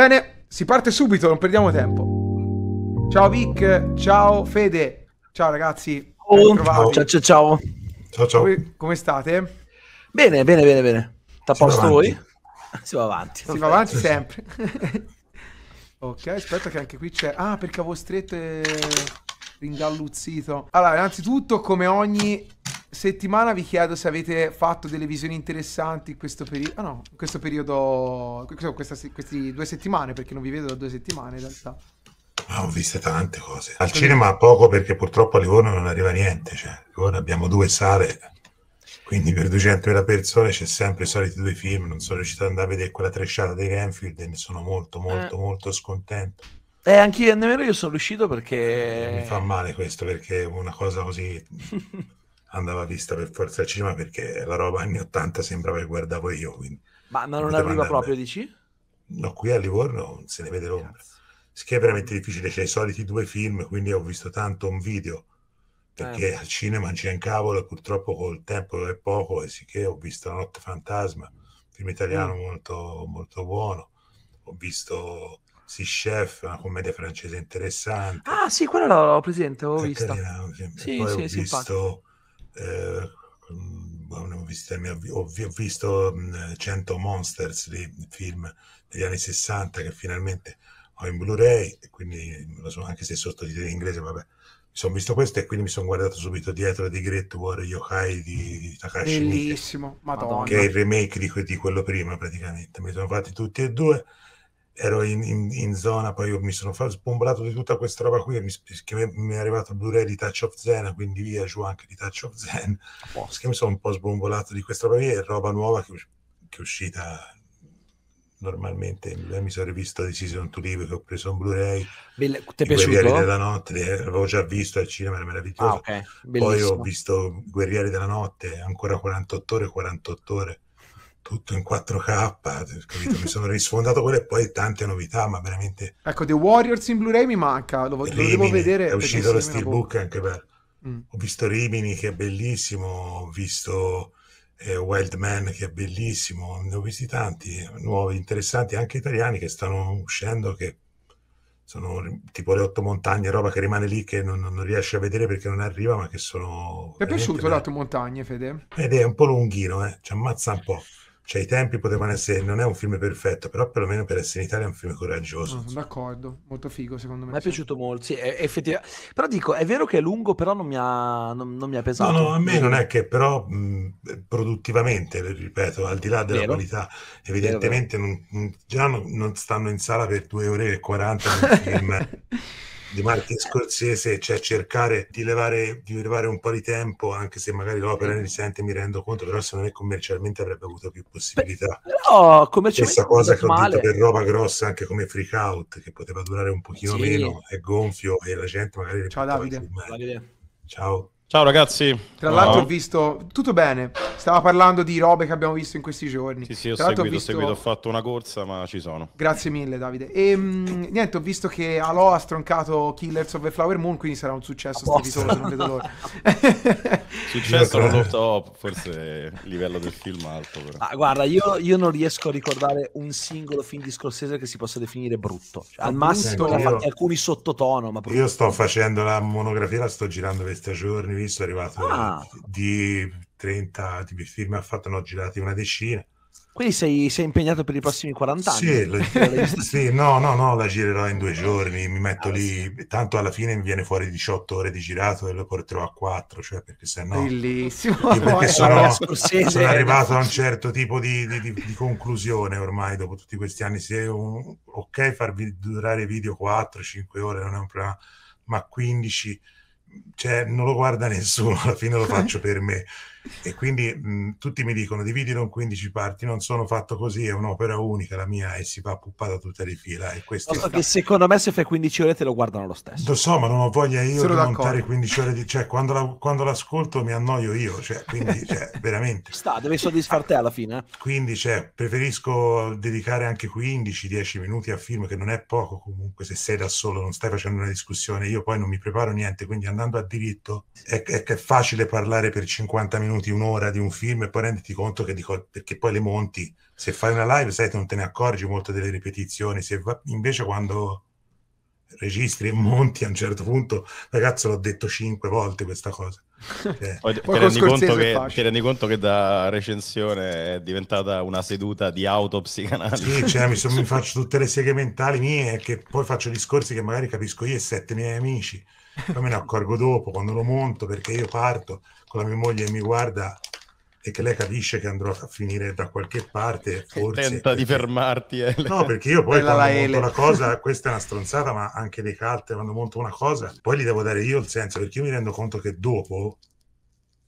Bene, si parte subito, non perdiamo tempo. Ciao Vic, ciao Fede, ciao ragazzi. Oh, ciao, ciao, ciao. Ciao, ciao. Come, come state? Bene, bene, bene, bene. a posto voi? Si va avanti. Si va avanti sempre. ok, aspetta che anche qui c'è... Ah, perché avevo stretto e ringalluzzito. Allora, innanzitutto, come ogni settimana vi chiedo se avete fatto delle visioni interessanti in questo, peri- ah, no, in questo periodo, questa, queste due settimane, perché non vi vedo da due settimane in realtà. ho visto tante cose. Al sì. cinema poco perché purtroppo a Livorno non arriva niente, cioè, Livorno abbiamo due sale, quindi per 200.000 persone c'è sempre i soliti due film, non sono riuscito ad andare a vedere quella tresciata dei Renfield e ne sono molto molto eh. molto scontento. Eh, anche io, nemmeno io sono riuscito perché... Mi fa male questo, perché una cosa così andava vista per forza al cinema perché la roba anni 80 sembrava che guardavo io. Quindi ma, ma non arriva andare. proprio, dici? No, qui a Livorno non se ne vede l'ombra. Che è veramente difficile, c'è i soliti due film, quindi ho visto tanto un video perché eh. al cinema c'è un cavolo e purtroppo col tempo è poco, e sicché ho visto La notte fantasma, un film italiano mm. molto, molto buono, ho visto si Chef, una commedia francese interessante. Ah, sì, quella l'ho presente, l'avevo vista. Carina, sì, sì, ho sì, visto eh, mm, ho visto, ho visto 100 mm, Monsters di film degli anni 60 che finalmente ho in Blu-ray, e quindi so, anche se sottotitoli in inglese, vabbè, mi sono visto questo e quindi mi sono guardato subito dietro di Great War Yokai di, Takashi Bellissimo, Mike, Madonna. Che è il remake di, di quello prima praticamente. Mi sono fatti tutti e due ero in, in, in, zona, poi io mi sono sbombolato di tutta questa roba qui, mi, che mi è arrivato il Blu-ray di Touch of Zen, quindi via giù anche di Touch of Zen, oh. mi sono un po' sbombolato di questa roba qui, è roba nuova che, che, è uscita normalmente, eh, mi sono rivisto Decision to Live che ho preso un Blu-ray, Belle, ti è Guerrieri della Notte, eh, l'avevo già visto al cinema, era meraviglioso, ah, okay. poi ho visto Guerrieri della Notte, ancora 48 ore, 48 ore, tutto in 4K, capito? mi sono risfondato quello e poi tante novità, ma veramente... Ecco, The Warriors in Blu-ray mi manca, lo, lo devo vedere. È uscito lo Steelbook anche bello. Mm. Ho visto Rimini che è bellissimo, ho visto eh, Wild Man che è bellissimo, ne ho visti tanti nuovi, interessanti, anche italiani che stanno uscendo, che sono tipo le otto montagne, roba che rimane lì che non, non riesce a vedere perché non arriva, ma che sono... Ti è piaciuto le otto montagne, Fede? Ed è un po' lunghino, eh? ci ammazza un po' cioè i tempi potevano essere, non è un film perfetto, però perlomeno per essere in Italia è un film coraggioso. Mm, no, sono d'accordo, molto figo secondo me. Mi è piaciuto molto, sì, effettivamente. Però dico, è vero che è lungo, però non mi ha, non, non mi ha pesato. No, no, a me non è che però mh, produttivamente, ripeto, al di là della vero? qualità, evidentemente vero, vero. Non, già non, stanno in sala per due ore e 40 un film di Martin Scorsese, cioè cercare di levare, di levare, un po' di tempo, anche se magari l'opera mm. ne risente, mi rendo conto, però secondo me commercialmente avrebbe avuto più possibilità. Però commercialmente... Stessa cosa che ho male. detto per roba grossa anche come Freak Out, che poteva durare un pochino sì. meno, è gonfio e la gente magari... Ciao Davide. Ciao. Ciao ragazzi. Tra l'altro ho visto tutto bene. Stava parlando di robe che abbiamo visto in questi giorni. Sì, sì, ho seguito ho, visto... seguito, ho fatto una corsa, ma ci sono. Grazie mille, Davide. E ehm, mh, niente, ho visto che Alo ha stroncato Killers of the Flower Moon, quindi sarà un successo sto episodio, non vedo l'ora. successo non lo so, forse il livello del film alto però. Ah, guarda, io, io, non riesco a ricordare un singolo film di Scorsese che si possa definire brutto. Cioè, al massimo io... alcuni sottotono, ma proprio... Io sto facendo la monografia, la sto girando questi giorni visto, è arrivato ah. di 30 di film, ha fatto, no, girati una decina. Quindi sei, sei, impegnato per i prossimi 40 anni? Sì, la, sì, no, no, no, la girerò in due giorni, mi metto ah, lì, sì. tanto alla fine mi viene fuori 18 ore di girato e lo porterò a 4, cioè perché sennò... Bellissimo! Perché sono, sono, arrivato a un certo tipo di, di, di, di, conclusione ormai dopo tutti questi anni, se un, ok farvi durare video 4-5 ore non è un problema, ma 15 cioè, non lo guarda nessuno, alla fine lo faccio per me. E quindi mh, mm, tutti mi dicono dividilo in 15 parti, non sono fatto così, è un'opera unica la mia e si va puppata tutta di fila. E questo so che secondo me se fai 15 ore te lo guardano lo stesso. Lo so, ma non ho voglia io sono di d'accordo. montare 15 ore di... Cioè, quando, la, quando l'ascolto mi annoio io, cioè, quindi cioè, veramente... Sta, devi soddisfarti alla fine. Eh. Quindi cioè, preferisco dedicare anche 15-10 minuti a film, che non è poco comunque, se sei da solo non stai facendo una discussione, io poi non mi preparo niente, quindi andando a diritto è, è, è facile parlare per 50 minuti minuti, un'ora di un film e poi renditi conto che dico, perché poi le monti. Se fai una live, sai, non te ne accorgi molto delle ripetizioni. Se va, invece quando registri e monti a un certo punto, ragazzo, l'ho detto cinque volte questa cosa. Eh. ti, rendi che, ti, rendi conto che, da recensione è diventata una seduta di autopsi canale. Sì, cioè, mi, so, mi, faccio tutte le seghe mentali mie che poi faccio discorsi che magari capisco io e sette miei amici. Poi me ne accorgo dopo, quando lo monto, perché io parto con la mia moglie e mi guarda e che lei capisce che andrò a finire da qualche parte, forse... Tenta perché... di fermarti, eh. No, perché io poi quando la monto L. una cosa, questa è una stronzata, ma anche le carte, quando monto una cosa, poi gli devo dare io il senso, perché io mi rendo conto che dopo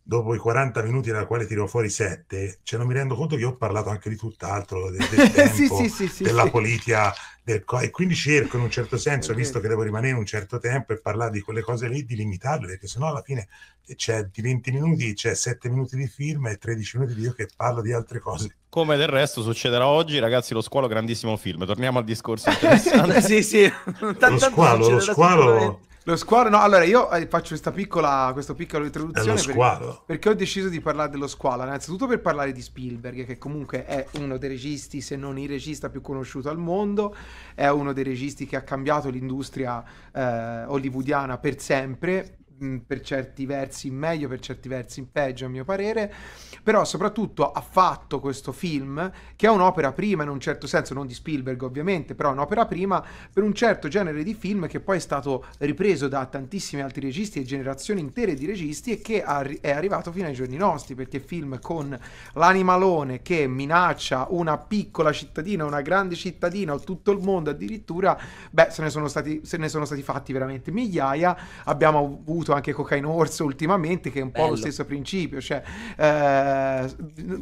dopo i 40 minuti dalla quale tiro fuori 7, cioè non mi rendo conto che ho parlato anche di tutt'altro, del, del tempo, sì, sì, sì, della politica, del, e quindi cerco in un certo senso, visto che devo rimanere un certo tempo e parlare di quelle cose lì, di limitarle, perché sennò alla fine eh, c'è di 20 minuti, c'è 7 minuti di film e 13 minuti di io che parlo di altre cose. Come del resto succederà oggi, ragazzi, lo squalo grandissimo film. Torniamo al discorso interessante. sì, sì. Lo squalo, lo squalo lo squalo, no, allora io eh, faccio questa piccola, questa piccola introduzione. Perché, perché, ho deciso di parlare dello squalo. Innanzitutto per parlare di Spielberg, che comunque è uno dei registi, se non il regista più conosciuto al mondo, è uno dei registi che ha cambiato l'industria eh, hollywoodiana per sempre, mh, mm, per certi versi in meglio, per certi versi in peggio, a mio parere però soprattutto ha fatto questo film che è un'opera prima in un certo senso, non di Spielberg ovviamente, però un'opera prima per un certo genere di film che poi è stato ripreso da tantissimi altri registi e generazioni intere di registi e che è arrivato fino ai giorni nostri, perché film con l'animalone che minaccia una piccola cittadina, una grande cittadina o tutto il mondo addirittura, beh, se ne sono stati, ne sono stati fatti veramente migliaia, abbiamo avuto anche Cocaine Orso ultimamente che è un Bello. po' lo stesso principio, cioè... Eh, eh,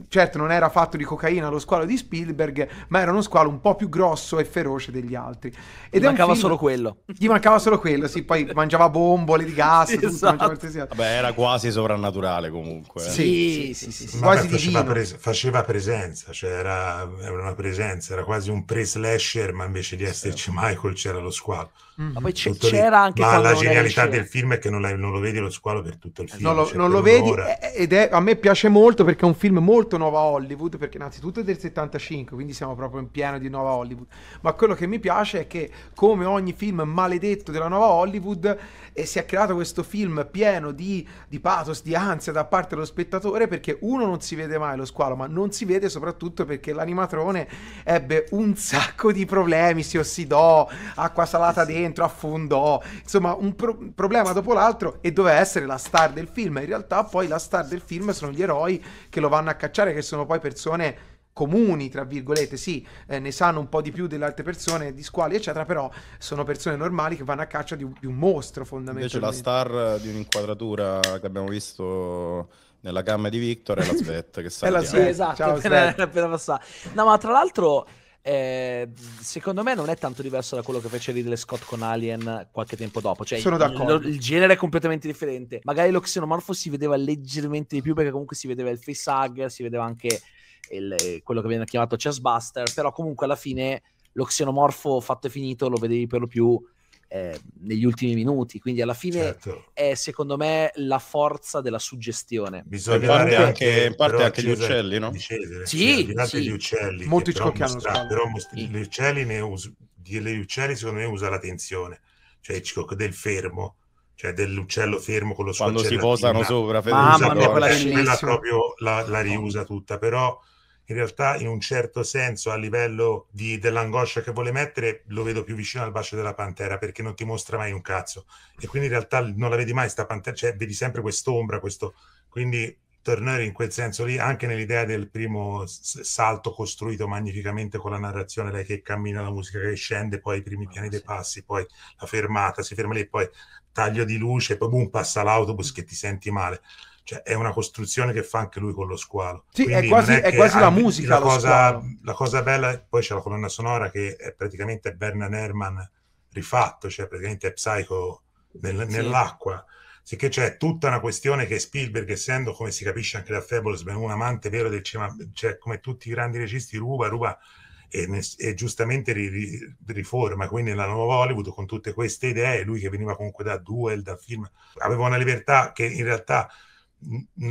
certo non era fatto di cocaina lo squalo di Spielberg, ma era uno squalo un po' più grosso e feroce degli altri. Ed gli mancava film... solo quello. Gli mancava solo quello, sì, poi mangiava bombole di gas, sì, tutto, esatto. Vabbè, era quasi soprannaturale comunque. Eh. Sì, sì, sì, sì Vabbè, faceva, pres- faceva, presenza, cioè era, era, una presenza, era quasi un pre-slasher, ma invece di esserci Michael c'era lo squalo. Mm-hmm. Ma poi c'era anche Ma la genialità del film è che non, non, lo vedi lo squalo per tutto il eh, film. Non lo, cioè non lo vedi eh, eh, ed è, a me piace molto perché è un film molto nuova Hollywood, perché innanzitutto è del 75, quindi siamo proprio in pieno di nuova Hollywood. Ma quello che mi piace è che come ogni film maledetto della nuova Hollywood e si è creato questo film pieno di, di pathos, di ansia da parte dello spettatore perché uno non si vede mai lo squalo, ma non si vede soprattutto perché l'animatrone ebbe un sacco di problemi, si ossidò, acqua salata dentro dentro, affondò, insomma un pro- problema dopo l'altro e doveva essere la star del film. In realtà poi la star del film sono gli eroi che lo vanno a cacciare, che sono poi persone comuni, tra virgolette, sì, eh, ne sanno un po' di più delle altre persone, di squali, eccetera, però sono persone normali che vanno a caccia di un, di un mostro fondamentalmente. Invece la star di un'inquadratura che abbiamo visto nella gamma di Victor è la Svet, che sa. è la Svet, esatto, Ciao, Svet. appena passata. No, ma tra l'altro eh, secondo me non è tanto diverso da quello che fece Ridley Scott con Alien qualche tempo dopo. Cioè, Sono d'accordo. Il, il, genere è completamente differente. Magari lo xenomorfo si vedeva leggermente di più perché comunque si vedeva il facehugger, si vedeva anche il, eh, quello che viene chiamato chessbuster. però comunque alla fine lo xenomorfo fatto e finito lo vedevi per lo più Ehm, negli ultimi minuti, quindi alla fine certo. è secondo me la forza della suggestione. Bisogna dare anche, in parte anche gli uccelli, no? sì, gli uccelli. Molti che hanno mostra, però sì. gli uccelli ne us- gli uccelli secondo me usa la tensione, cioè Hitchcock del fermo, cioè dell'uccello fermo con lo suo Quando si posano sopra, per Mamma mia, quella, cioè, quella proprio la, la riusa tutta, però in realtà in un certo senso a livello di, dell'angoscia che vuole mettere lo vedo più vicino al bacio della pantera perché non ti mostra mai un cazzo e quindi in realtà non la vedi mai sta pantera, cioè vedi sempre quest'ombra, questo... quindi tornare in quel senso lì anche nell'idea del primo salto costruito magnificamente con la narrazione, lei che cammina, la musica che scende, poi i primi ah, piani dei passi, poi la fermata, si ferma lì, poi taglio di luce, poi boom, passa l'autobus che ti senti male cioè, è una costruzione che fa anche lui con lo squalo. Sì, Quindi è quasi, è è quasi la musica. La cosa, la cosa, bella, poi c'è la colonna sonora che è praticamente Bernard Herrmann rifatto, cioè praticamente è Psycho nel, sì. nell'acqua. Sicché c'è tutta una questione che Spielberg, essendo come si capisce anche da Fables, un amante vero del cinema, cioè come tutti i grandi registi, ruba, ruba e, e giustamente ri, ri, riforma. Quindi la nuova Hollywood con tutte queste idee, lui che veniva comunque da Duel, da film, aveva una libertà che in realtà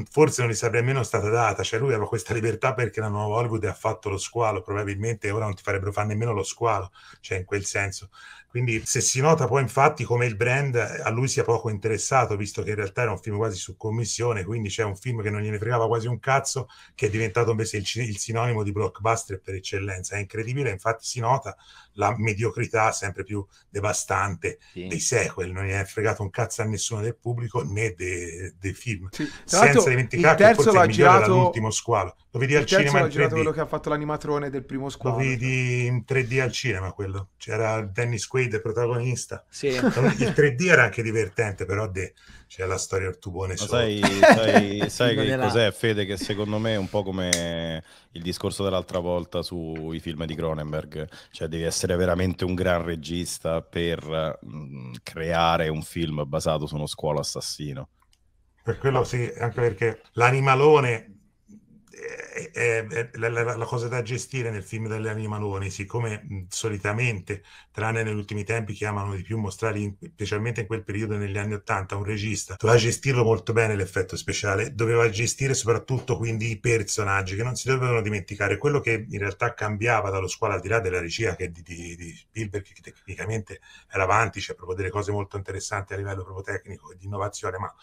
forse non gli sarebbe nemmeno stata data, cioè lui aveva questa libertà perché la nuova Hollywood ha fatto lo squalo, probabilmente ora non ti farebbero fare nemmeno lo squalo, cioè in quel senso. Quindi se si nota poi infatti come il brand a lui sia poco interessato, visto che in realtà era un film quasi su commissione, quindi c'è un film che non gliene fregava quasi un cazzo, che è diventato invece il, il sinonimo di blockbuster per eccellenza, è incredibile, infatti si nota la mediocrità sempre più devastante sì. dei sequel, non è fregato un cazzo a nessuno del pubblico né dei, dei film. Sì. Senza dimenticare che forse l'ha migliore girato... l'ultimo squalo. Lo vedi il al cinema in 3D. quello che ha fatto l'animatrone del primo squalo. Lo vedi diciamo. in 3D al cinema quello. C'era Dennis Quaid protagonista. Sì. Il 3D era anche divertente, però de c'è la storia del tubone sotto. Sai, sai, sai che cos'è Fede che secondo me è un po' come il discorso dell'altra volta sui film di Cronenberg, cioè devi essere veramente un gran regista per mh, mm, creare un film basato su uno scuolo assassino. Per quello sì, anche perché l'animalone è, è la, la, la, cosa da gestire nel film delle animaloni, siccome mh, solitamente, tranne negli ultimi tempi chiamano di più mostrare, in, specialmente in quel periodo negli anni Ottanta, un regista doveva gestirlo molto bene l'effetto speciale, doveva gestire soprattutto quindi i personaggi che non si dovevano dimenticare, quello che in realtà cambiava dallo squalo al di là della regia che di, di, di Spielberg che tecnicamente era avanti, c'è cioè proprio delle cose molto interessanti a livello proprio tecnico e di innovazione, ma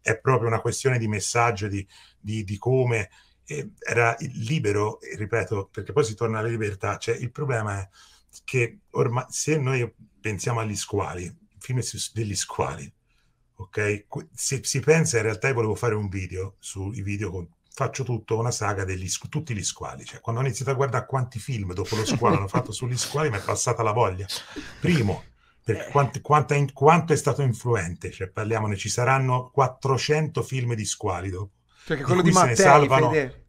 è proprio una questione di messaggio, di, di come era libero, ripeto, perché poi si torna alla libertà, cioè il problema è che ormai se noi pensiamo agli squali, film è degli squali, ok? Se si pensa in realtà io volevo fare un video sui video con faccio tutto una saga degli tutti gli squali, cioè quando ho iniziato a guardare quanti film dopo lo squalo hanno fatto sugli squali mi è passata la voglia. Primo per quanto, quanto, è, quanto è stato influente, cioè parliamone, ci saranno 400 film di squali dopo cioè che quello di, di Mattei, salvano... Marvel,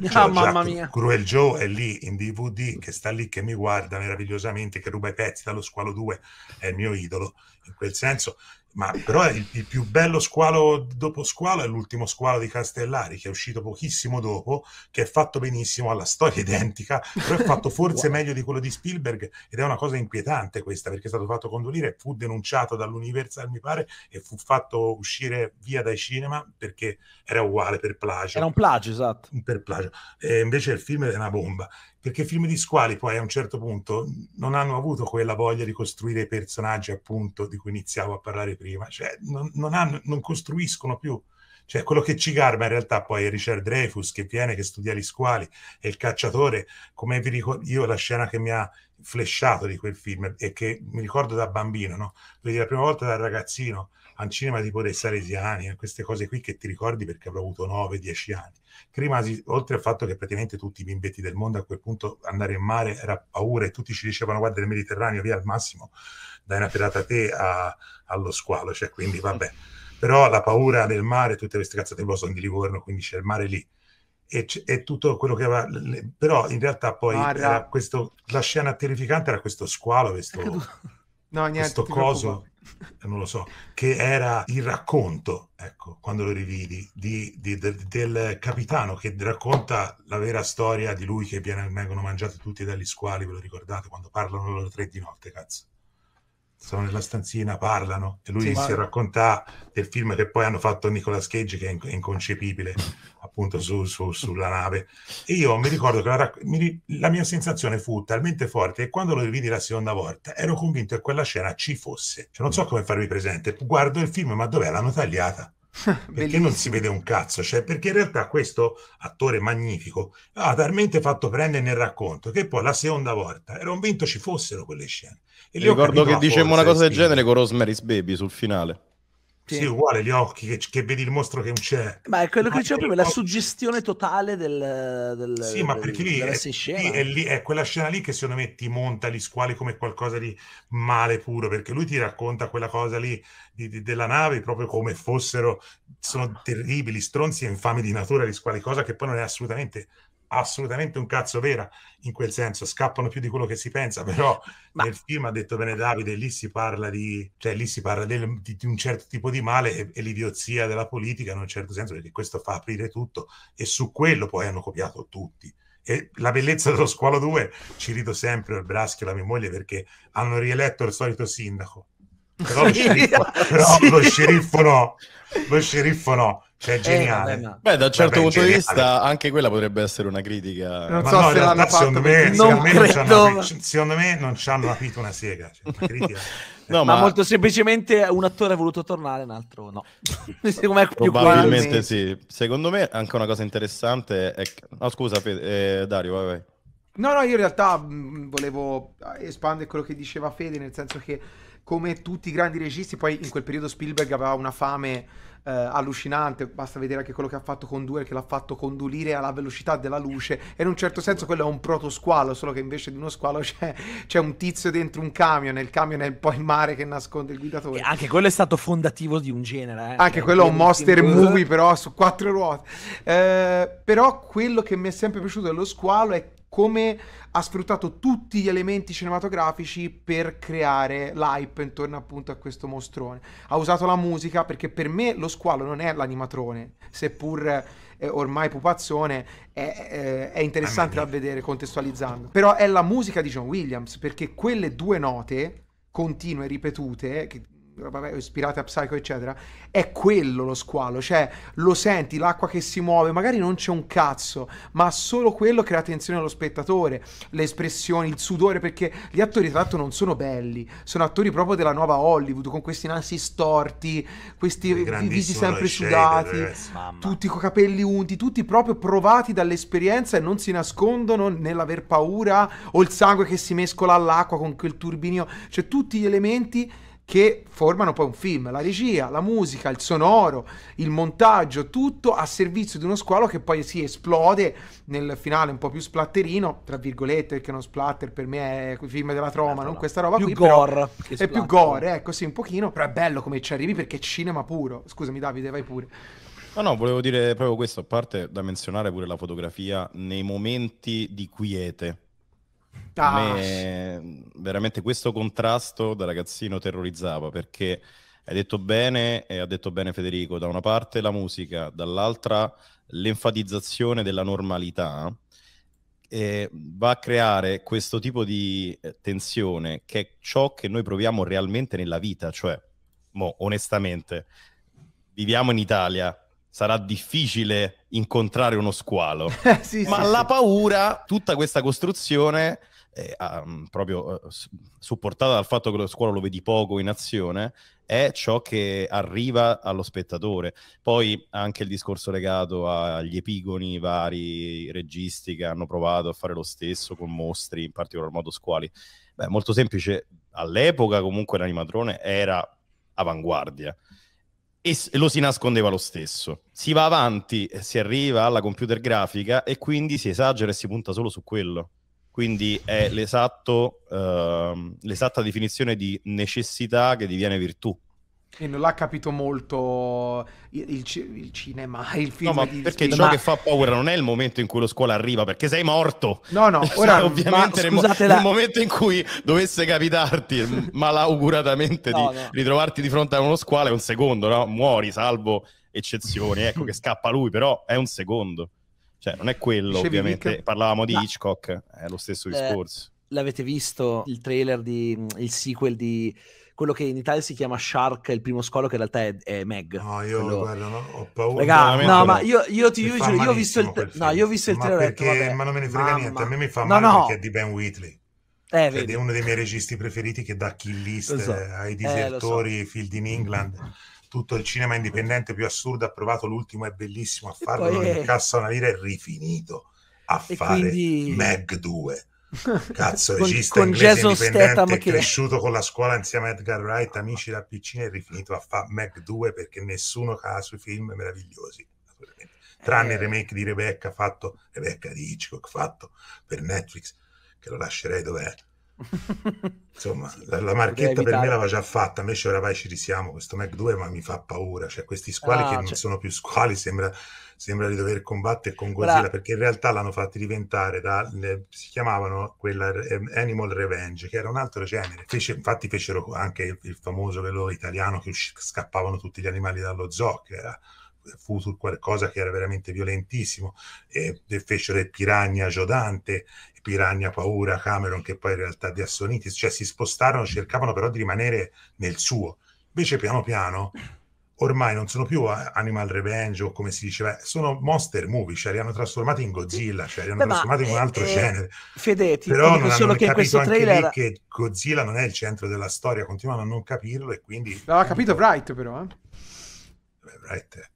Joe, ah, ah mamma mia. Cruel Joe è lì in DVD che sta lì che mi guarda meravigliosamente, che ruba i pezzi dallo squalo 2, è il mio idolo in quel senso, ma però il, il, più bello squalo dopo squalo è l'ultimo squalo di Castellari che è uscito pochissimo dopo, che è fatto benissimo, ha la storia identica, però è fatto forse meglio di quello di Spielberg ed è una cosa inquietante questa perché è stato fatto condurire, fu denunciato dall'Universal mi pare e fu fatto uscire via dai cinema perché era uguale per plagio. Era un plagio, esatto. per plagio. E invece il film è una bomba perché film di squali poi a un certo punto non hanno avuto quella voglia di costruire i personaggi appunto di cui iniziavo a parlare prima, cioè non, non, hanno, non costruiscono più. Cioè, quello che ci garba in realtà poi è Richard Dreyfus che viene, che studia gli squali, e il cacciatore, come vi ricordo io la scena che mi ha flesciato di quel film e che mi ricordo da bambino, no? Perché la prima volta da ragazzino al cinema tipo dei Salesiani, a eh, queste cose qui che ti ricordi perché avrò avuto 9-10 anni. Che oltre al fatto che praticamente tutti i bimbetti del mondo a quel punto andare in mare era paura e tutti ci dicevano guarda il Mediterraneo, via al massimo, dai una pedata a te a, allo squalo, cioè quindi vabbè. Però la paura del mare, tutte queste cazzate qua sono di Livorno, quindi c'è il mare lì. E, e, tutto quello che aveva. Le, però in realtà poi questo, la scena terrificante era questo squalo, questo, ecco no, niente, questo coso. Eh, non lo so, che era il racconto, ecco, quando lo rividi, di, di, del, del, capitano che racconta la vera storia di lui che viene, vengono mangiati tutti dagli squali, ve lo ricordate, quando parlano loro tre di notte, cazzo sono nella stanzina, parlano e lui sì, inizia ma... a del film che poi hanno fatto Nicola Cage che è, in- è inconcepibile appunto su, su, sulla nave e io mi ricordo che la, rac- mi, la, mia sensazione fu talmente forte che quando lo rividi la seconda volta ero convinto che quella scena ci fosse cioè, non so mm. come farvi presente guardo il film ma dov'è l'hanno tagliata perché non si vede un cazzo? Cioè, perché in realtà questo attore magnifico ha talmente fatto prendere nel racconto che poi la seconda volta ero convinto ci fossero quelle scene. E Ricordo che dicemmo una cosa del genere con Rosemary's Baby sul finale. Sì, uguale gli occhi che, che, vedi il mostro che non c'è. Ma è quello che dicevo prima, la suggestione totale del, del Sì, ma perché lì è, lì, è, lì è quella scena lì che secondo me ti monta gli squali come qualcosa di male puro, perché lui ti racconta quella cosa lì di, di, della nave proprio come fossero sono terribili, stronzi e infami di natura gli squali, cosa che poi non è assolutamente assolutamente un cazzo vera in quel senso, scappano più di quello che si pensa, però Ma... nel film ha detto bene Davide, lì si parla di, cioè, lì si parla del, di, di, un certo tipo di male e, e l'idiozia della politica in un certo senso, perché questo fa aprire tutto e su quello poi hanno copiato tutti. E la bellezza dello squalo 2, ci rido sempre, il Braschi e la mia moglie, perché hanno rieletto il solito sindaco però lo sceriffo, no, lo sceriffo no, lo sceriffo no. Cioè, eh, geniale. Eh, vabbè, ma... Beh, da un certo punto di vista, anche quella potrebbe essere una critica. Non ma so no, se l'hanno secondo fatto. Me, secondo, me hanno, secondo, me non ci hanno rapito una sega. Cioè, una no, ma... ma... molto semplicemente un attore ha voluto tornare, un altro no. secondo me è Probabilmente sì. Secondo me, anche una cosa interessante è. No, scusa, eh, Dario, vai, vai. No, no, io in realtà mh, mm, volevo ah, espandere quello che diceva Fede, nel senso che come tutti i grandi registi, poi in quel periodo Spielberg aveva una fame eh, allucinante, basta vedere anche quello che ha fatto con Duel, che l'ha fatto condulire alla velocità della luce, e in un certo senso quello è un proto squalo, solo che invece di uno squalo c'è, c'è un tizio dentro un camion, e il camion è poi il mare che nasconde il guidatore. E anche quello è stato fondativo di un genere. Eh? Anche eh, quello è un monster movie, però su quattro ruote. Eh, però quello che mi è sempre piaciuto dello squalo è come ha sfruttato tutti gli elementi cinematografici per creare l'hype intorno appunto a questo mostrone. Ha usato la musica perché per me lo squalo non è l'animatrone, seppur eh, ormai pupazzone, è, eh, è interessante da vedere contestualizzando. Però è la musica di John Williams perché quelle due note continue, ripetute, che vabbè, ispirate a Psycho, eccetera, è quello lo squalo, cioè lo senti, l'acqua che si muove, magari non c'è un cazzo, ma solo quello crea tensione allo spettatore, le espressioni, il sudore, perché gli attori tra l'altro non sono belli, sono attori proprio della nuova Hollywood, con questi nasi storti, questi visi sempre sudati, tutti con capelli unti, tutti proprio provati dall'esperienza e non si nascondono nell'aver paura o il sangue che si mescola all'acqua con quel turbinio, cioè tutti gli elementi che formano poi un film, la regia, la musica, il sonoro, il montaggio, tutto a servizio di uno squalo che poi si esplode nel finale un po' più splatterino, tra virgolette, perché non splatter per me è il film della troma, non questa roba più qui, gore è più gore, ecco sì, un pochino, però è bello come ci arrivi perché è cinema puro. Scusami Davide, vai pure. No, no, volevo dire proprio questo, a parte da menzionare pure la fotografia nei momenti di quiete Ah. Me, veramente questo contrasto da ragazzino terrorizzava perché hai detto bene e ha detto bene Federico, da una parte la musica, dall'altra l'enfatizzazione della normalità eh, va a creare questo tipo di eh, tensione che è ciò che noi proviamo realmente nella vita, cioè, mo, onestamente, viviamo in Italia, sarà difficile incontrare uno squalo. Eh, sì, Ma sì, la sì. paura, tutta questa costruzione, eh, um, proprio uh, supportata dal fatto che lo squalo lo vedi poco in azione, è ciò che arriva allo spettatore. Poi anche il discorso legato agli epigoni vari registi che hanno provato a fare lo stesso con mostri, in particolar modo squali. Beh, molto semplice, all'epoca comunque l'animatrone era avanguardia e lo si nascondeva lo stesso. Si va avanti, eh, si arriva alla computer grafica e quindi si esagera e si punta solo su quello. Quindi è l'esatto, uh, l'esatta definizione di necessità che diviene virtù. E non l'ha capito molto il, il, cinema, il film. No, perché film, ciò ma... che fa paura non è il momento in cui lo scuola arriva, perché sei morto. No, no, cioè, ora, ovviamente ma, nel, nel, momento in cui dovesse capitarti malauguratamente no, di no. ritrovarti di fronte a uno squalo è un secondo, no? Muori, salvo eccezioni, ecco che scappa lui, però è un secondo. Cioè, non è quello, Dicevi ovviamente. Che... Parlavamo di ma... Hitchcock, è lo stesso eh, discorso. Eh, l'avete visto il trailer di il sequel di quello che in Italia si chiama Shark, il primo scolo che in realtà è, è Meg. No, io quello... guarda, no, ho paura. Regà, no, ma io, io ti giuro, io ho visto il, te- no, io ho visto il trailer. Perché, vabbè, ma non me ne frega mamma. niente, a me mi fa male no, no. perché è di Ben Wheatley. Eh, cioè, è uno dei miei registi preferiti che da kill list so. Eh, ai eh, disertori, eh, so. Field in England. Tutto il cinema indipendente più assurdo ha provato l'ultimo, è bellissimo a farlo, poi, non incassa una lira, è rifinito a e fare quindi... Meg 2 Cazzo, regista con, inglese con indipendente, che... cresciuto con la scuola insieme a Edgar Wright, amici da piccino e rifinito a fare Mac 2 perché nessuno ha sui film meravigliosi, tranne eh... il remake di Rebecca fatto, Rebecca di Hitchcock fatto per Netflix, che lo lascerei dov'è Insomma, la, la, marchetta per me l'aveva già fatta. A me ci vai, ci risiamo. Questo Mac 2 ma mi fa paura. Cioè, questi squali ah, che cioè... non sono più squali, sembra, sembra di dover combattere con Godzilla, Bra- perché in realtà l'hanno fatti diventare da, le, si chiamavano quella eh, Animal Revenge, che era un altro genere. Fece, infatti fecero anche il, il famoso quello italiano che usci- scappavano tutti gli animali dallo zoo, che era fu qualcosa che era veramente violentissimo e fecero il Piranha Giodante Piragna, Paura, Cameron, che poi in realtà di Assonitis, cioè si spostarono, cercavano però di rimanere nel suo. Invece piano piano ormai non sono più eh, Animal Revenge o come si diceva, eh, sono monster movie, cioè li hanno trasformati in Godzilla, cioè li hanno Beh, trasformati in un altro eh, eh genere. Fedeti, però non hanno che capito anche trailer... che Godzilla non è il centro della storia, continuano a non capirlo e quindi... L'aveva capito Bright però, eh? Bright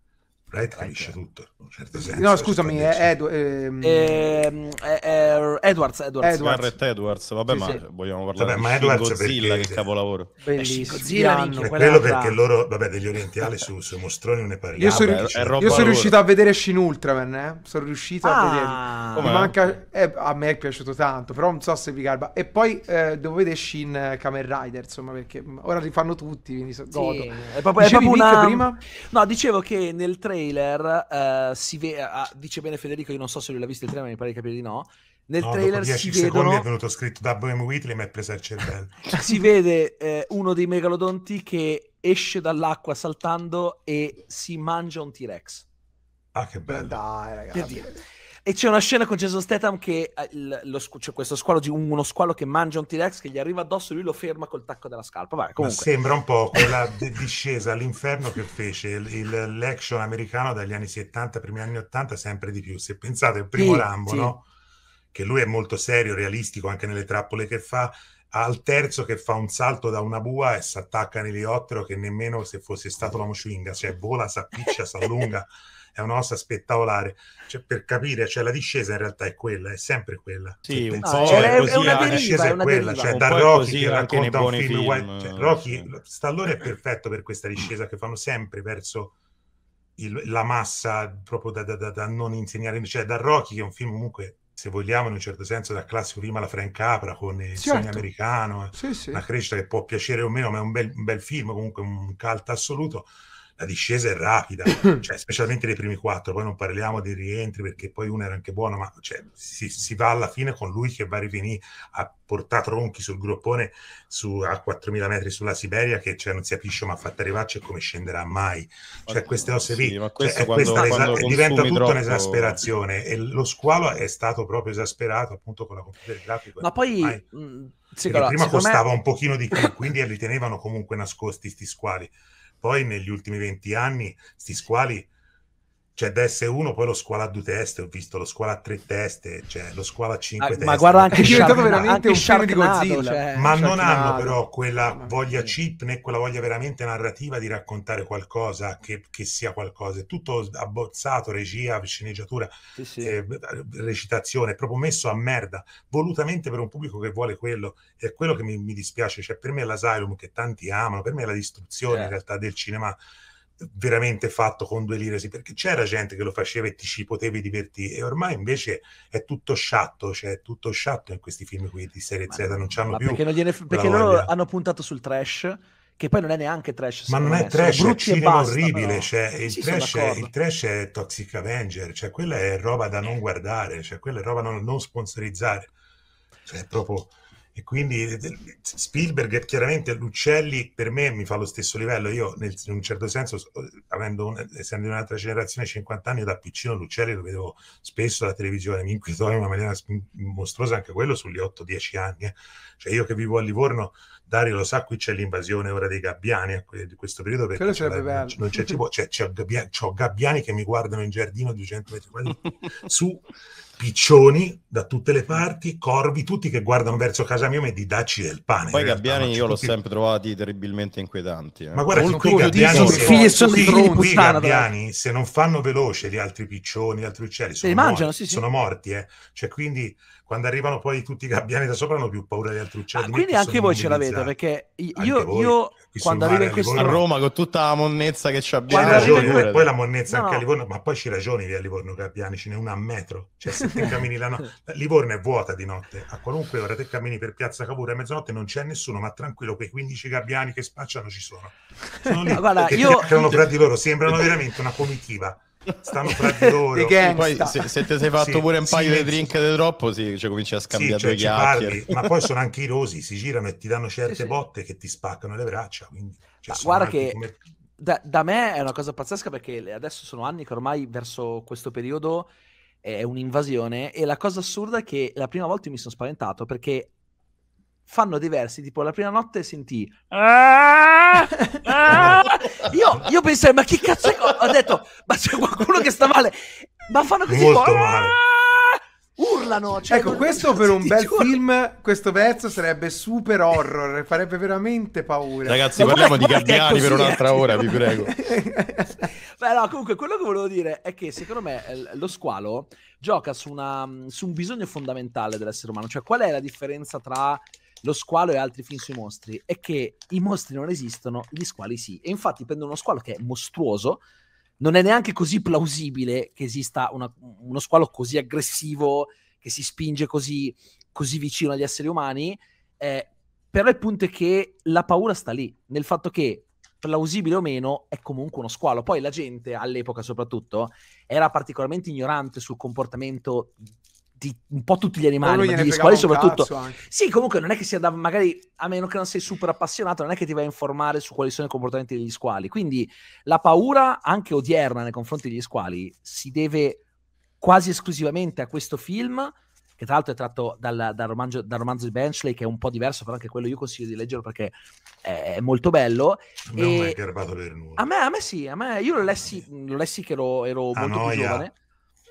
Wright capisce anche. tutto, certo senso. No, scusami, è Edu- ehm... eh, eh, Edwards, Edwards. Garrett Edwards, vabbè, sì, ma sì. vogliamo parlare vabbè, ma di Godzilla, perché... che capolavoro. Bellissimo. Godzilla, minchia, quello perché da... loro, vabbè, degli orientali su, sui mostroni non ne parliamo. Io sono, vabbè, io sono riuscito a vedere Shin Ultraman, eh? sono riuscito ah, a vedere. Manca... Eh, a me è piaciuto tanto, però non so se vi garba. E poi eh, devo vedere Shin eh, Kamen Rider, insomma, perché ora li fanno tutti, quindi so... sì. È proprio, è proprio una... prima? No, dicevo che nel trailer trailer eh, si vede ah, dice bene Federico, io non so se lui l'ha visto il trailer, ma mi pare di capire di no. Nel no, trailer si vedono... è venuto scritto WM Whitley, mi è preso il cervello. si vede eh, uno dei megalodonti che esce dall'acqua saltando e si mangia un T-Rex. Ah, che bello. Dai, ragazzi. E c'è una scena con Jason Statham che eh, lo, c'è questo squalo, uno squalo che mangia un T-Rex che gli arriva addosso e lui lo ferma col tacco della scarpa. Vabbè, comunque... Sembra un po' quella discesa all'inferno che fece il, il, l'action americano dagli anni 70, primi anni 80, sempre di più. Se pensate al primo sì, Rambo, sì. No? che lui è molto serio, realistico anche nelle trappole che fa, al terzo che fa un salto da una bua e si attacca all'elicottero che nemmeno se fosse stato la Moshuinga, cioè vola, si appiccia, si allunga. è una cosa spettacolare. Cioè, per capire, cioè, la discesa in realtà è quella, è sempre quella. Sì, cioè, un po' cioè, è, così, è una deriva, è, una deriva. Cioè, da Rocky che racconta un film, film. cioè, eh, Rocky, Stallone è perfetto per questa discesa che fanno sempre verso il, la massa, proprio da, da, da, da, non insegnare. Cioè, da Rocky, che è un film comunque se vogliamo, in un certo senso, da classico prima la Frank Capra con il certo. sogno americano, sì, sì. una crescita che può piacere o meno, ma è un bel, un bel film, comunque un cult assoluto la discesa è rapida, cioè, specialmente nei primi quattro, poi non parliamo dei rientri perché poi uno era anche buono, ma cioè, si, si, va alla fine con lui che va a rivenire a portare tronchi sul groppone su, a 4.000 metri sulla Siberia che cioè, non si capisce ma fatta arrivarci e come scenderà mai. Cioè, queste osse lì, sì, cioè, quando, quando diventa tutta troppo... un'esasperazione e lo squalo è stato proprio esasperato appunto con la computer grafica. Ma poi... Mai... Mh, sì, allora, prima costava me... un pochino di più, quindi li tenevano comunque nascosti sti squali. Poi negli ultimi 20 anni sti squali cioè da S1 poi lo squalo a due teste ho visto lo squalo a tre teste cioè lo squalo a cinque ah, teste ma guarda anche è diventato Sharkna- veramente un film di Godzilla cioè, ma non hanno però quella voglia chip né quella voglia veramente narrativa di raccontare qualcosa che, che sia qualcosa è tutto abbozzato regia sceneggiatura sì, sì. Eh, recitazione proprio messo a merda volutamente per un pubblico che vuole quello è quello che mi, mi dispiace cioè per me l'asylum che tanti amano per me è la distruzione eh. in certo. realtà del cinema veramente fatto con due lire, sì, perché c'era gente che lo faceva e ti ci potevi divertire, e ormai invece è tutto sciatto, cioè è tutto sciatto in questi film qui di serie ma, Z, non c'hanno più. Perché, non gliene, perché loro hanno puntato sul trash, che poi non è neanche trash. Ma non è me. trash, è cinema basta, orribile, cioè, il, sì, trash è, il, trash è, Toxic Avenger, cioè quella è roba da non guardare, cioè quella è roba da non, non sponsorizzare, cioè proprio... E quindi eh, eh, Spielberg chiaramente Lucelli per me mi fa lo stesso livello. Io, nel, in un certo senso, eh, un, essendo di un'altra generazione, 50 anni, da piccino Lucelli lo vedevo spesso alla televisione, mi inquietò in una maniera mostruosa anche quello sugli 8-10 anni. Eh. Cioè, io che vivo a Livorno, Dario lo sa, qui c'è l'invasione ora dei gabbiani ecco, di questo periodo perché c'è la, non c'è tipo, c'è, cioè, c'è gabbiani, gabbiani, che mi guardano in giardino di 100 metri quadri su piccioni da tutte le parti, corvi, tutti che guardano verso casa mia e di dacci del pane. Poi i gabbiani io l'ho sempre trovati terribilmente inquietanti. Eh. Ma guarda, Molto qui gabbiani, sono, figli sono figli qui, qui gabbiani, se non fanno veloce gli altri piccioni, gli altri uccelli, sono, morti, mangiano, sì, sì. sono morti. Eh. Cioè, quindi quando arrivano poi tutti i gabbiani da sopra hanno più paura degli altri uccelli. Ah, quindi anche voi ce l'avete, perché io, io quando arriva in questo... a Roma con tutta la monnezza che ci abbiamo ragioni, poi, poi, la monnezza no. anche a Livorno ma poi ci ragioni via Livorno Gabbiani ce n'è una a metro cioè se te cammini la notte Livorno è vuota di notte a qualunque ora te cammini per Piazza Cavour a mezzanotte non c'è nessuno ma tranquillo quei 15 Gabbiani che spacciano ci sono sono lì guarda, io... fra di loro sembrano veramente una comitiva stanno fra di loro. e poi se, se ti sei fatto sì, pure un paio silenzio. di drink di troppo, sì, cioè, cominci a scambiare sì, cioè, chiacchiere. Parli, ma poi sono anche i rosi, si girano e ti danno certe sì, botte che ti spaccano le braccia. Quindi, cioè, guarda che... Come... Da, da, me è una cosa pazzesca perché adesso sono anni che ormai verso questo periodo è un'invasione e la cosa assurda è che la prima volta mi sono spaventato perché fanno diversi, tipo la prima notte sentì ah! io, io pensai ma che cazzo è? ho detto ma c'è qualcuno che sta male ma fanno così Molto tipo, male. Ah! urlano cioè, ecco questo per un bel giuro. film questo verso sarebbe super horror farebbe veramente paura ragazzi ma parliamo guarda, di gabbiani per un'altra eh, ora vi prego Beh, no, comunque quello che volevo dire è che secondo me lo squalo gioca su, una, su un bisogno fondamentale dell'essere umano cioè qual è la differenza tra lo squalo e altri film sui mostri è che i mostri non esistono, gli squali sì. E infatti prende uno squalo che è mostruoso, non è neanche così plausibile che esista una, uno squalo così aggressivo, che si spinge così, così vicino agli esseri umani. Eh, però il punto è che la paura sta lì, nel fatto che plausibile o meno, è comunque uno squalo. Poi la gente, all'epoca soprattutto, era particolarmente ignorante sul comportamento tutti, un po' tutti gli animali, ma degli squali soprattutto. Sì, comunque non è che sia da, magari, a meno che non sei super appassionato, non è che ti vai a informare su quali sono i comportamenti degli squali. Quindi la paura, anche odierna nei confronti degli squali, si deve quasi esclusivamente a questo film, che tra l'altro è tratto dal, dal, romanzo, dal, romanzo, di Benchley, che è un po' diverso, però anche quello io consiglio di leggerlo perché è, molto bello. e... a, me, a me sì, a me, io lo lessi, lo lessi che ero, ero molto più giovane.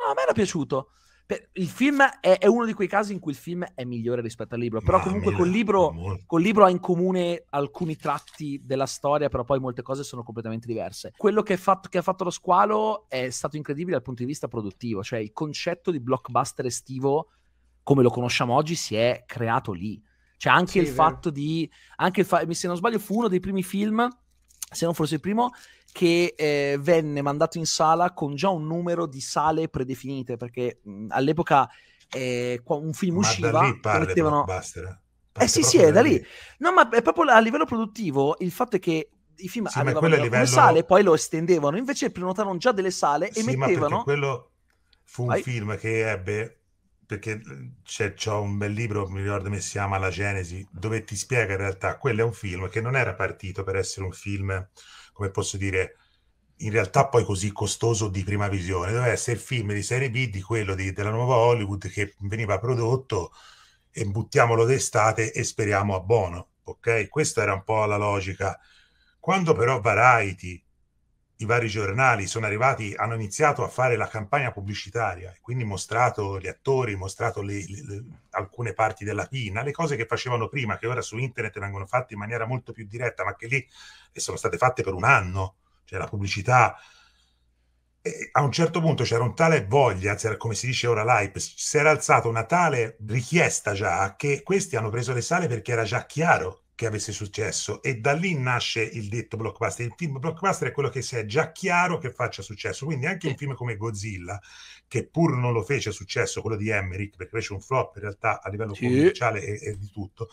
No, a me era piaciuto il film è, è, uno di quei casi in cui il film è migliore rispetto al libro, però Ma comunque col libro, col libro, ha in comune alcuni tratti della storia, però poi molte cose sono completamente diverse. Quello che, fatto, che ha fatto lo squalo è stato incredibile dal punto di vista produttivo, cioè il concetto di blockbuster estivo come lo conosciamo oggi si è creato lì. Cioè anche sì, il vero. fatto di... Anche il fa- se non sbaglio fu uno dei primi film se non forse il primo, che eh, venne mandato in sala con già un numero di sale predefinite, perché mh, all'epoca eh, un film usciva... Ma da lì parla mettevano... Eh. eh sì, sì, è da lì. lì. No, ma è proprio a livello produttivo il fatto è che i film sì, arrivavano in livello... sale, poi lo estendevano, invece prenotarono già delle sale e sì, mettevano... quello fu un Vai. film che ebbe perché mm, c'è, un bel libro, mi ricordo come si chiama La Genesi, dove ti spiega in realtà quello è un film che non era partito per essere un film, come posso dire, in realtà poi così costoso di prima visione, doveva essere il film di serie B di quello di, della nuova Hollywood che veniva prodotto e buttiamolo d'estate e speriamo a buono, ok? Questa era un po' la logica. Quando però Variety i vari giornali sono arrivati, hanno iniziato a fare la campagna pubblicitaria, quindi mostrato gli attori, mostrato le, le, le, alcune parti della pinna, le cose che facevano prima, che ora su internet vengono fatte in maniera molto più diretta, ma che lì sono state fatte per un anno, cioè la pubblicità. E a un certo punto c'era un tale voglia, come si dice ora l'hype, si era alzata una tale richiesta già che questi hanno preso le sale perché era già chiaro che avesse successo e da lì nasce il detto blockbuster. Il film blockbuster è quello che si è già chiaro che faccia successo, quindi anche un film come Godzilla, che pur non lo fece successo quello di Emmerich, perché fece un flop in realtà a livello sì. commerciale e, e, di tutto,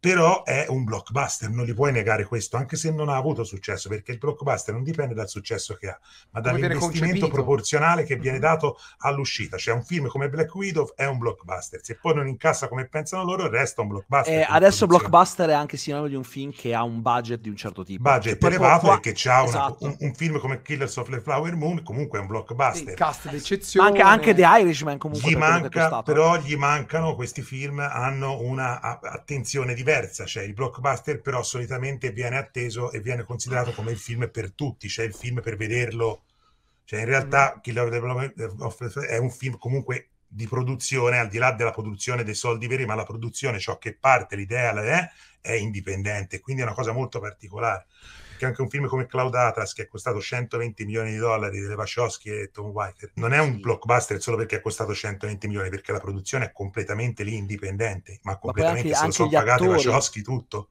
però è un blockbuster, non gli puoi negare questo, anche se non ha avuto successo, perché il blockbuster non dipende dal successo che ha, ma dall'investimento proporzionale che viene mm-hmm. dato all'uscita. Cioè un film come Black Widow è un blockbuster, se poi non incassa come pensano loro, resta un blockbuster. Eh, adesso blockbuster è anche sinonimo di un film che ha un budget di un certo tipo. Budget cioè, elevato qua... e che ha esatto. un, un, film come Killers of the Flower Moon, comunque è un blockbuster. Il cast d'eccezione. Anche, anche The Irishman comunque. Gli manca, però gli mancano questi film, hanno una attenzione diversa diversa, cioè il blockbuster però solitamente viene atteso e viene considerato come il film per tutti, cioè il film per vederlo, cioè in realtà mm. Killer è un film comunque di produzione, al di là della produzione dei soldi veri, ma la produzione, ciò che parte, l'idea, eh, è indipendente, quindi è una cosa molto particolare. Che anche un film come Cloud Atlas, che è costato 120 milioni di dollari delle Wachowski e Tom White, non è un sì. blockbuster solo perché ha costato 120 milioni, perché la produzione è completamente lì indipendente, ma completamente ma anche, se lo sono pagati Wachowski tutto.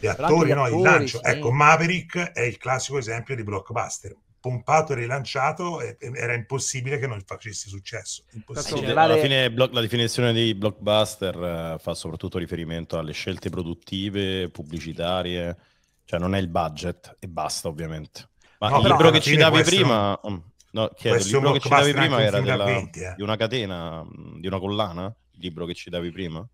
Gli attori, gli no, attori, il lancio. Sì. Ecco, Maverick è il classico esempio di blockbuster pompato e rilanciato e, e, era impossibile che non facessi successo. Generale... Alla fine blo- la definizione di blockbuster uh, fa soprattutto riferimento alle scelte produttive, pubblicitarie, cioè non è il budget e basta ovviamente. Ma no, il mm, libro che ci davi prima... No, chiedo, il libro che ci davi prima era della, 20, eh. di una catena, mm, di una collana? Il libro che ci davi prima?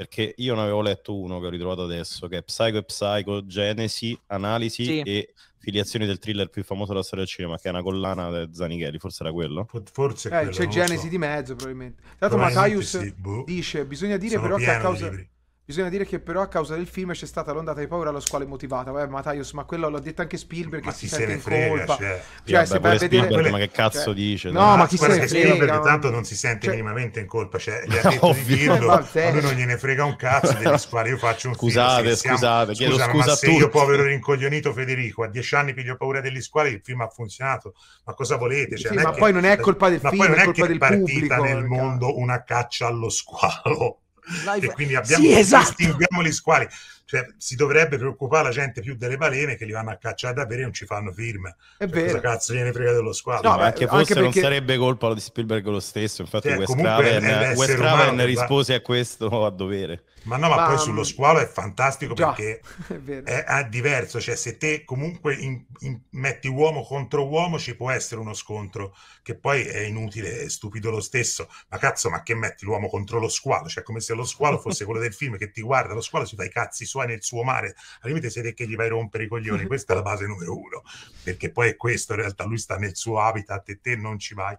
perché io ne avevo letto uno che ho ritrovato adesso, che è Psycho e Psycho, Genesi, Analisi sì. e Filiazioni del thriller più famoso della storia del cinema, che è una collana di Zanichelli, forse era quello? Forse eh, quello, c'è Genesi so. di mezzo probabilmente. Tanto Mataius sì, boh. dice, bisogna dire Sono però che a causa... Libri. Bisogna dire che però a causa del film c'è stata l'ondata di paura allo squalo immotivata. Vabbè, eh, Mataius, ma quello l'ha detto anche Spielberg ma che si, si sente se ne frega, colpa. Cioè, cioè se vai a vedere... ma che cioè cazzo cioè... dice? No, no, ma chi se ne frega? Spielberg tanto non si sente cioè... minimamente in colpa, cioè gli ha detto Ovvio. di dirlo, a lui non gliene frega un cazzo degli squali, io faccio un scusate, film. Siamo... Scusate, scusate, scusa ma se io povero rincoglionito Federico, a dieci anni piglio paura degli squali, il film ha funzionato, ma cosa volete? Cioè, sì, ma che... poi non è cioè, colpa del film, ma poi non è, è colpa che partita nel eh, mondo cioè. una caccia allo squalo Life... e quindi abbiamo sì, esatto. distinguiamo gli squali cioè, si dovrebbe preoccupare la gente più delle balene che li vanno a cacciare da bere e non ci fanno film. È cioè, vero. cazzo gliene frega dello squadro? No, ma eh, anche forse anche perché... non sarebbe colpa di Spielberg lo stesso. Infatti, cioè, eh, West Craven esatto. rispose a questo a dovere. Ma no, ma, ma... poi sullo squalo è fantastico Già. perché è, è, è, diverso. Cioè, se te comunque in, in, metti uomo contro uomo, ci può essere uno scontro che poi è inutile, è stupido lo stesso. Ma cazzo, ma che metti l'uomo contro lo squalo? Cioè, come se lo squalo fosse quello del film che ti guarda, lo squalo si fa i cazzi suoi sua, nel suo mare, al limite siete che gli vai a rompere i coglioni, questa è la base numero uno, perché poi è questo, in realtà lui sta nel suo habitat e te non ci vai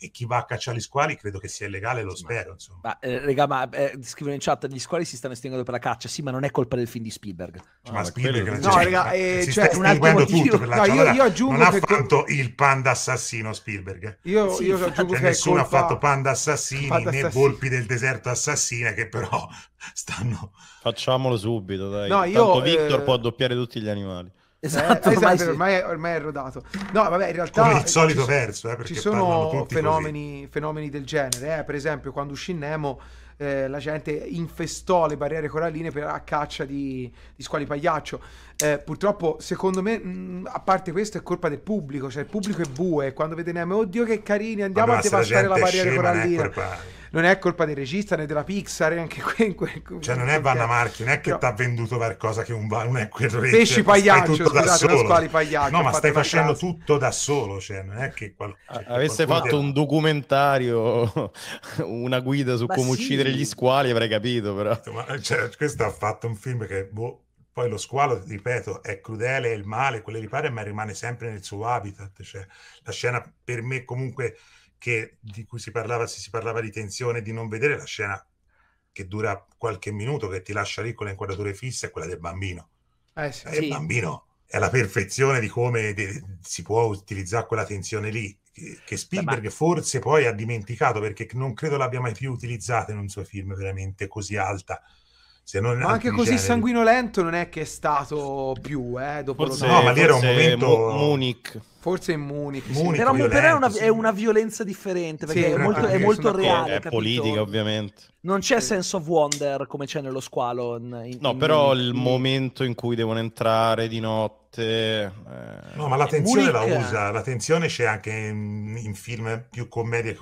e chi va a cacciare gli squali credo che sia illegale, lo sì, spero. Insomma. Ma, eh, regà, ma eh, scrivono in chat, gli squali si stanno estinguendo per la caccia, sì, ma non è colpa del film di Spielberg. Cioè, ma ah, Spielberg no, cioè, eh, si cioè, sta estinguendo tutto per la no, Io, io aggiungo non che... ha fatto il panda assassino Spielberg. Io, sì, io aggiungo cioè, che nessuno colpa... ha fatto panda assassini panda né volpi del deserto assassine che però stanno... Facciamolo subito, dai. No, io, Tanto Victor eh, può doppiare tutti gli animali. Esatto, eh, esatto, ormai, esatto sì. ormai, ormai, è rodato. No, vabbè, in realtà... Come il solito ci, verso, eh, ci sono fenomeni, fenomeni, del genere. Eh? Per esempio, quando uscì Nemo, eh, la gente infestò le barriere coralline per a caccia di, di squali pagliaccio. Eh, purtroppo, secondo me, mh, a parte questo, è colpa del pubblico. Cioè, il pubblico è bue. Quando vede Nemo, oddio che carini, andiamo Vabbè, a devastare la, la barriera scema, corallina non è colpa del regista né della Pixar, e anche qui. In quel, cioè, non è Vanna Marchi, non è che ti ha venduto qualcosa che un, non è quello regista. Pesci pagliaccio, scusate, non squali pagliaccio. No, ma stai facendo caso. tutto da solo, cioè, non è che qual- cioè, avesse fatto del... un documentario, una guida su ma come sì. uccidere gli squali, avrei capito, però. Ma, cioè, questo ha fatto un film che, boh, poi lo squalo, ripeto, è crudele, è il male, quello ripare, ma rimane sempre nel suo habitat. Cioè, la scena per me comunque che, di cui si parlava, se si parlava di tensione, di non vedere la scena che dura qualche minuto, che ti lascia lì con le inquadrature fisse, è quella del bambino. Eh, sì. Eh, il bambino è la perfezione di come de- si può utilizzare quella tensione lì, che, che Spielberg Beh, ma... forse poi ha dimenticato, perché non credo l'abbia mai più utilizzata in un suo film veramente così alta ma anche così generi. sanguinolento non è che è stato più, eh, dopo forse, lo... No, ma lì era un momento... Munich. Forse in Munich. Munich sì. Però, violento, però è, una, sì. è, una, violenza differente, perché sì, è molto, è molto reale. È politica, ovviamente. Non c'è sense of wonder come c'è nello squalo. In, in, no, in però Munich. il momento in cui devono entrare di notte... Eh... No, ma l'attenzione eh, Munich... la usa, l'attenzione c'è anche in, film più commedie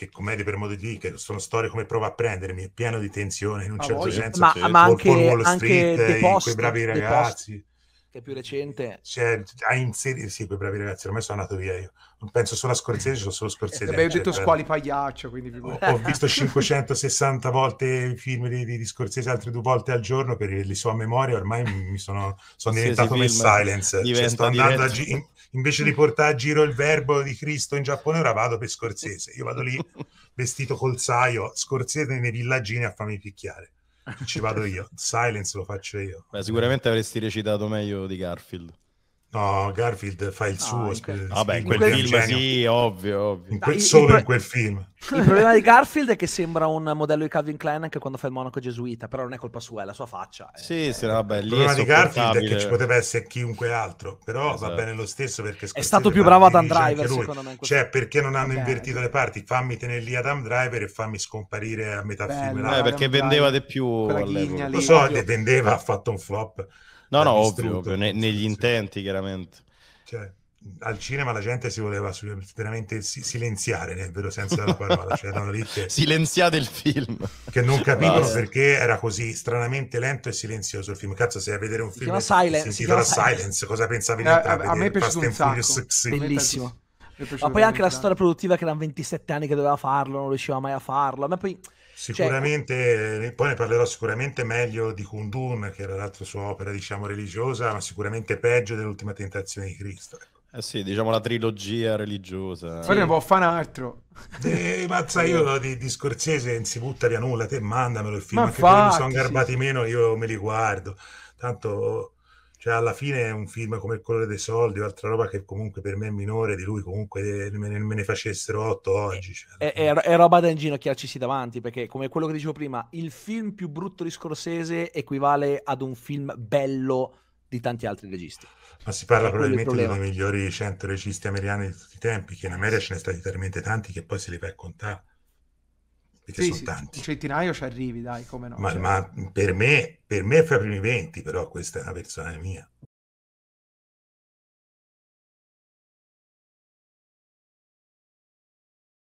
che commedie per modo di dire, che sono storie come prova a prendermi, pieno di tensione in un ah, certo voglio. senso, ma, ma anche, Wall Street, anche post, quei bravi ragazzi che è più recente. Cioè, ha inserito, sì, quei bravi ragazzi, ormai sono andato via io. penso solo a Scorsese, sono solo Scorsese. Beh, ho cioè, detto squali pagliaccio, quindi... Ho, ho, visto 560 volte i film di, di, di, Scorsese, altre due volte al giorno, per le sue memorie, ormai mi sono, sono diventato sì, silence. cioè, sto andando gi- in, invece di portare a giro il verbo di Cristo in Giappone, ora vado per Scorsese. Io vado lì vestito col saio, Scorsese nei villaggini a farmi picchiare ci vado io. Silence lo faccio io. Beh, sicuramente avresti recitato meglio di Garfield. No, Garfield fa il suo. No, Vabbè, ah, in quel, quel film genio. sì, ovvio, ovvio. In quel, Dai, solo il, in quel film. Il problema di Garfield è che sembra un modello di Calvin Klein anche quando fa il monaco gesuita, però non è colpa sua, è la sua faccia. Sì, è, sì, vabbè, il problema di Garfield è che ci poteva essere chiunque altro, però esatto. va bene lo stesso perché Scorsese è stato più bravo Adam Driver, secondo me. Cioè, perché non hanno okay. invertito le parti? Fammi tenere lì Adam Driver e fammi scomparire a metà Bello, film. Eh, perché vendeva di più. Lo so, vendeva, ha fatto un flop No, no, ovvio, ovvio ne, negli intenti chiaramente. Cioè, al cinema la gente si voleva veramente silenziare nel eh, vero senso della parola cioè, che, silenziate il film che non capivano Vabbè. perché era così stranamente lento e silenzioso il film cazzo se a vedere un si film silence, si chiama silence, silence cosa pensavi eh, di a, a, a me è piaciuto un sacco sì. bellissimo ma poi anche la storia produttiva che erano 27 anni che doveva farlo non riusciva mai a farlo a me poi cioè, eh, sicuramente, cioè... poi ne parlerò sicuramente meglio di Kundun, che era l'altra sua opera, diciamo, religiosa, ma sicuramente peggio dell'ultima tentazione di Cristo. Ecco. Eh sì, diciamo la trilogia religiosa. Sì. Poi ne può fare un altro. Eh, mazza, io di, di Scorsese non si butta via nulla, te mandamelo il film, ma anche infatti, mi sono garbati sì. meno, io me li guardo. Tanto oh, cioè, alla fine è un film come Il colore dei soldi o altra roba che comunque per me è minore di lui, comunque eh, me ne, me ne facessero otto eh, oggi. Cioè. È, è, è, roba da inginocchiarcisi davanti, perché come quello che dicevo prima, il film più brutto di Scorsese equivale ad un film bello di tanti altri registi. Ma si parla probabilmente di uno dei migliori 100 registi americani di tutti i tempi, che in America ce ne sono stati talmente tanti che poi se li vai a contare perché sì, sono sì, tanti. Un centinaio ci arrivi, dai, come no. Ma, cioè... ma per, me, per me fra i primi 20, però questa è una persona mia.